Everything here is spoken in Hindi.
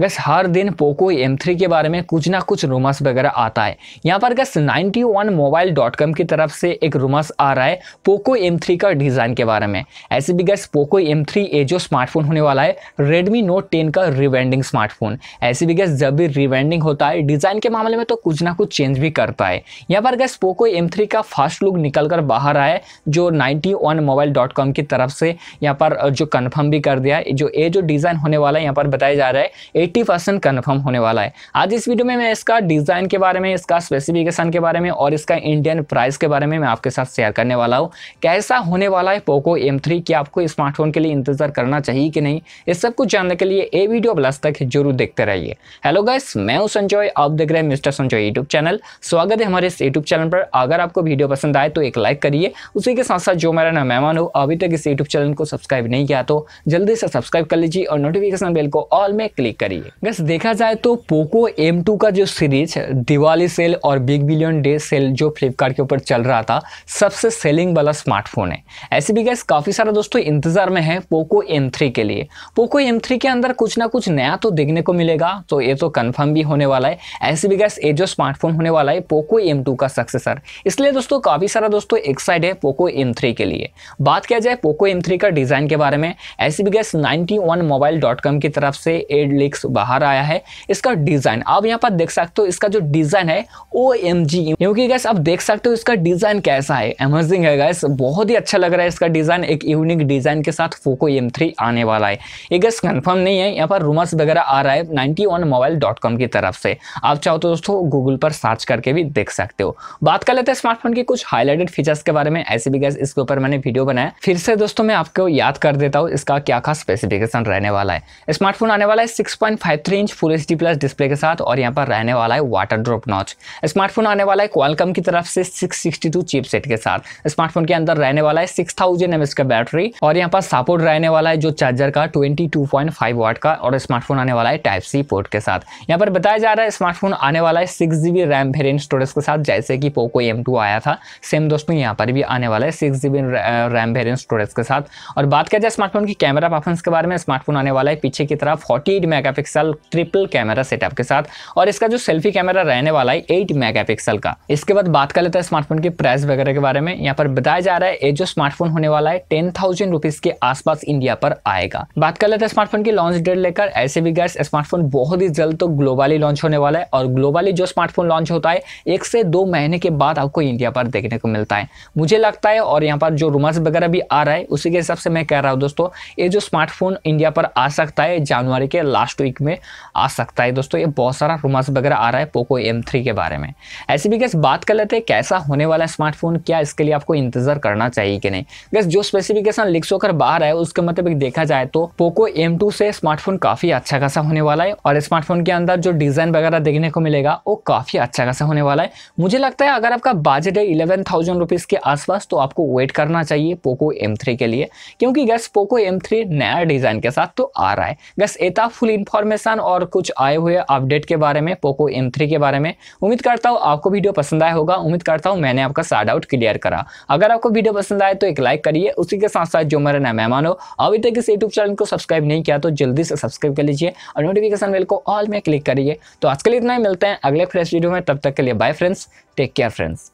बस हर दिन पोको एम थ्री के बारे में कुछ ना कुछ रूमर्स वगैरह आता है यहाँ पर guess ninety one mobile dot com की तरफ से एक रूमर्स आ रहा है पोको एम थ्री का डिज़ाइन के बारे में ऐसे भी guess Poco M three A जो स्मार्टफोन होने वाला है रेडमी नोट टेन का रिवेंडिंग स्मार्टफोन ऐसे भी गस जब भी रिवेंडिंग होता है डिज़ाइन के मामले में तो कुछ ना कुछ चेंज भी करता है यहाँ पर गस पोको एम थ्री का फास्ट लुक निकल कर बाहर आए जो ninety one mobile dot com की तरफ से यहाँ पर जो कन्फर्म भी कर दिया है जो ए जो डिज़ाइन होने वाला है यहाँ पर बताया जा रहा है 80 परसेंट कन्फर्म होने वाला है आज इस वीडियो में मैं इसका डिज़ाइन के बारे में इसका स्पेसिफिकेशन के बारे में और इसका इंडियन प्राइस के बारे में मैं आपके साथ शेयर करने वाला हूँ कैसा होने वाला है पोको एम थ्री क्या आपको स्मार्टफोन के लिए इंतजार करना चाहिए कि नहीं इस सब कुछ जानने के लिए ये वीडियो प्लस तक जरूर देखते रहिए हेलो गाइस मैं हूँ संजय आप देख रहे हैं मिस्टर संजय यूट्यूब चैनल स्वागत है हमारे इस यूट्यूब चैनल पर अगर आपको वीडियो पसंद आए तो एक लाइक करिए उसी के साथ साथ जो मेरा नाम मेहमान हो अभी तक इस यूट्यूब चैनल को सब्सक्राइब नहीं किया तो जल्दी से सब्सक्राइब कर लीजिए और नोटिफिकेशन बेल को ऑल में क्लिक करिए चाहिए बस देखा जाए तो पोको एम टू का जो सीरीज दिवाली सेल और बिग बिलियन डे सेल जो फ्लिपकार्ट के ऊपर चल रहा था सबसे सेलिंग वाला स्मार्टफोन है ऐसे भी गैस काफ़ी सारा दोस्तों इंतज़ार में है पोको एम थ्री के लिए पोको एम थ्री के अंदर कुछ ना कुछ नया तो देखने को मिलेगा तो ये तो कन्फर्म भी होने वाला है ऐसे भी गैस ये जो स्मार्टफोन होने वाला है पोको एम टू का सक्सेसर इसलिए दोस्तों काफ़ी सारा दोस्तों एक्साइड है पोको एम थ्री के लिए बात किया जाए पोको एम थ्री का डिज़ाइन के बारे में ऐसे भी गैस ninety one mobile dot com की तरफ से एड लीक्स प्रोडक्ट्स बाहर आया है इसका डिज़ाइन आप यहाँ पर देख सकते हो इसका जो डिज़ाइन है ओ एम जी क्योंकि गैस आप देख सकते हो इसका डिज़ाइन कैसा है अमेजिंग है गैस बहुत ही अच्छा लग रहा है इसका डिज़ाइन एक यूनिक डिज़ाइन के साथ फोको एम आने वाला है ये गैस कन्फर्म नहीं है यहाँ पर रूमर्स वगैरह आ रहा है ninety one mobile dot com की तरफ से आप चाहो तो दोस्तों गूगल पर सर्च करके भी देख सकते हो बात कर लेते हैं स्मार्टफोन के कुछ हाईलाइटेड फीचर्स के बारे में ऐसे भी गैस इसके ऊपर मैंने वीडियो बनाया फिर से दोस्तों मैं आपको याद कर देता हूँ इसका क्या खास स्पेसिफिकेशन रहने वाला है स्मार्टफोन आने वाला है six point inch full H plus display के साथ और यहाँ पर रहने वाला है वाटर ड्रॉप नॉच स्मार्टफोन आने वाला है क्वालकम की तरफ से 662 चिपसेट के साथ स्मार्टफोन के अंदर रहने वाला है 6000 थाउजेंड का बैटरी और यहाँ पर सपोर्ट रहने वाला है जो चार्जर का 22.5 वाट का और स्मार्टफोन आने वाला है टाइप सी पोर्ट के साथ यहाँ पर बताया जा रहा है स्मार्टफोन आने वाला है six GB RAM variant storage के साथ जैसे कि पोको एम आया था सेम दोस्तों यहाँ पर भी आने वाला है six GB RAM variant storage के साथ और बात किया जाए स्मार्टफोन की कैमरा परफॉर्मेंस के बारे में स्मार्टफोन आने वाला है पीछे की तरफ forty eight megapixel triple camera setup के साथ और इसका जो सेल्फी कैमरा रहने वाला है एट मेगापिक्सल का इसके बाद बात कर लेते हैं स्मार्टफोन के प्राइस वगैरह के बारे में यहाँ पर बताया जा रहा है ये जो स्मार्टफोन होने वाला है टेन थाउजेंड रुपीज के आसपास इंडिया पर आएगा बात कर लेते हैं स्मार्टफोन की लॉन्च डेट लेकर ऐसे भी गैस स्मार्टफोन बहुत ही जल्द तो ग्लोबली लॉन्च होने वाला है और ग्लोबली जो स्मार्टफोन लॉन्च होता है एक से दो महीने के बाद आपको इंडिया पर देखने को मिलता है मुझे लगता है और यहाँ पर जो रूमर्स वगैरह भी आ रहा है उसी के हिसाब से मैं कह रहा हूँ दोस्तों ये जो स्मार्टफोन इंडिया पर आ सकता है जनवरी के लास्ट वीक वीक में आ सकता है दोस्तों ये बहुत सारा रूमर्स वगैरह आ रहा है पोको एम के बारे में ऐसे भी गैस बात कर लेते हैं कैसा होने वाला स्मार्टफोन क्या इसके लिए आपको इंतजार करना चाहिए कि नहीं गैस जो स्पेसिफिकेशन लिक्स होकर बाहर आए उसके मतलब देखा जाए तो पोको एम से स्मार्टफोन काफी अच्छा खासा होने वाला है और स्मार्टफोन के अंदर जो डिजाइन वगैरह देखने को मिलेगा वो काफी अच्छा खासा होने वाला है मुझे लगता है अगर आपका बजट है इलेवन थाउजेंड रुपीज के आसपास तो आपको वेट करना चाहिए पोको एम थ्री के लिए क्योंकि गैस पोको एम थ्री नया डिजाइन के साथ तो आ रहा है गैस एता फुल इन्फॉर्म इन्फॉर्मेशन और कुछ आए हुए अपडेट के बारे में पोको एम के बारे में उम्मीद करता हूँ आपको वीडियो पसंद आया होगा उम्मीद करता हूँ मैंने आपका सार्ड आउट क्लियर करा अगर आपको वीडियो पसंद आए तो एक लाइक करिए उसी के साथ साथ जो मेरे नया मेहमान हो अभी तक इस यूट्यूब चैनल को सब्सक्राइब नहीं किया तो जल्दी से सब्सक्राइब कर लीजिए और नोटिफिकेशन बिल को ऑल में क्लिक करिए तो आज के लिए इतना ही मिलते हैं अगले फ्रेश वीडियो में तब तक के लिए bye friends take care friends